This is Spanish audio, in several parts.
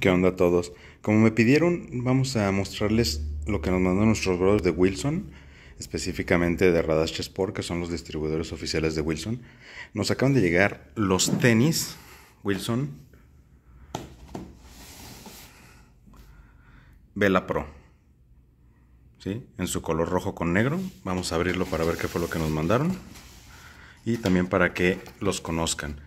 ¿Qué onda a todos? Como me pidieron, vamos a mostrarles lo que nos mandó nuestros brothers de Wilson, específicamente de Radash Sport, que son los distribuidores oficiales de Wilson. Nos acaban de llegar los tenis Wilson Vela Pro. ¿Sí? En su color rojo con negro. Vamos a abrirlo para ver qué fue lo que nos mandaron. Y también para que los conozcan.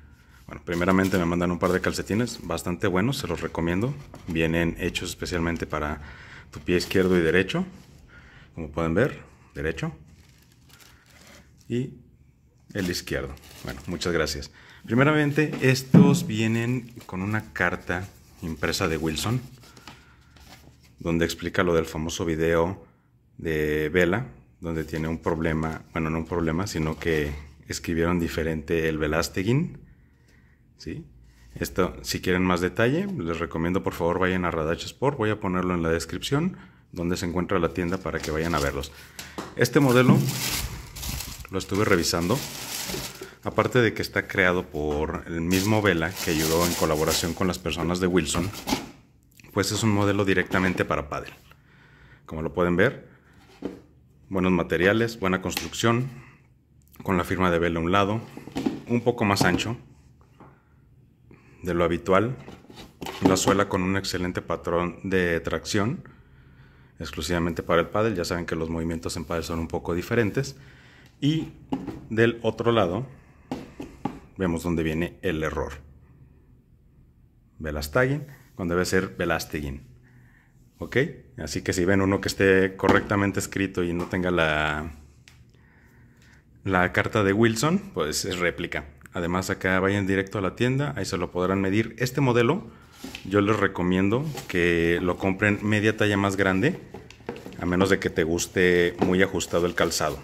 Bueno, primeramente me mandan un par de calcetines bastante buenos, se los recomiendo. Vienen hechos especialmente para tu pie izquierdo y derecho. Como pueden ver, derecho y el izquierdo. Bueno, muchas gracias. Primeramente, estos vienen con una carta impresa de Wilson, donde explica lo del famoso video de Vela, donde tiene un problema, bueno, no un problema, sino que escribieron diferente el Velasteguin ¿sí? Esto, si quieren más detalle, les recomiendo por favor vayan a Radach Sport, voy a ponerlo en la descripción donde se encuentra la tienda para que vayan a verlos. Este modelo lo estuve revisando, aparte de que está creado por el mismo Vela que ayudó en colaboración con las personas de Wilson, pues es un modelo directamente para paddle. Como lo pueden ver, buenos materiales, buena construcción, con la firma de Vela a un lado, un poco más ancho, de lo habitual. La suela con un excelente patrón de tracción, exclusivamente para el paddle, Ya saben que los movimientos en paddle son un poco diferentes. Y del otro lado vemos dónde viene el error. Velastagin, cuando debe ser Velastigin. ¿Ok? Así que si ven uno que esté correctamente escrito y no tenga la, la carta de Wilson, pues es réplica. Además acá vayan directo a la tienda, ahí se lo podrán medir. Este modelo yo les recomiendo que lo compren media talla más grande, a menos de que te guste muy ajustado el calzado.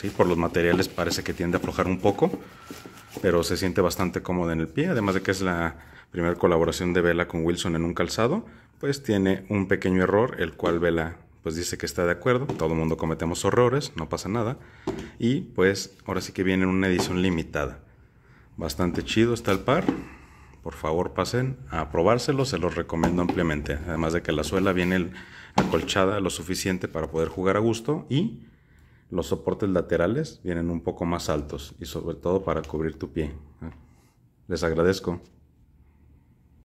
¿Sí? Por los materiales parece que tiende a aflojar un poco, pero se siente bastante cómodo en el pie. Además de que es la primera colaboración de Vela con Wilson en un calzado, pues tiene un pequeño error, el cual Vela pues dice que está de acuerdo, todo el mundo cometemos errores, no pasa nada, y pues ahora sí que viene una edición limitada. Bastante chido está el par. Por favor pasen a probárselo, se los recomiendo ampliamente. Además de que la suela viene acolchada lo suficiente para poder jugar a gusto y los soportes laterales vienen un poco más altos y sobre todo para cubrir tu pie. ¿Eh? Les agradezco.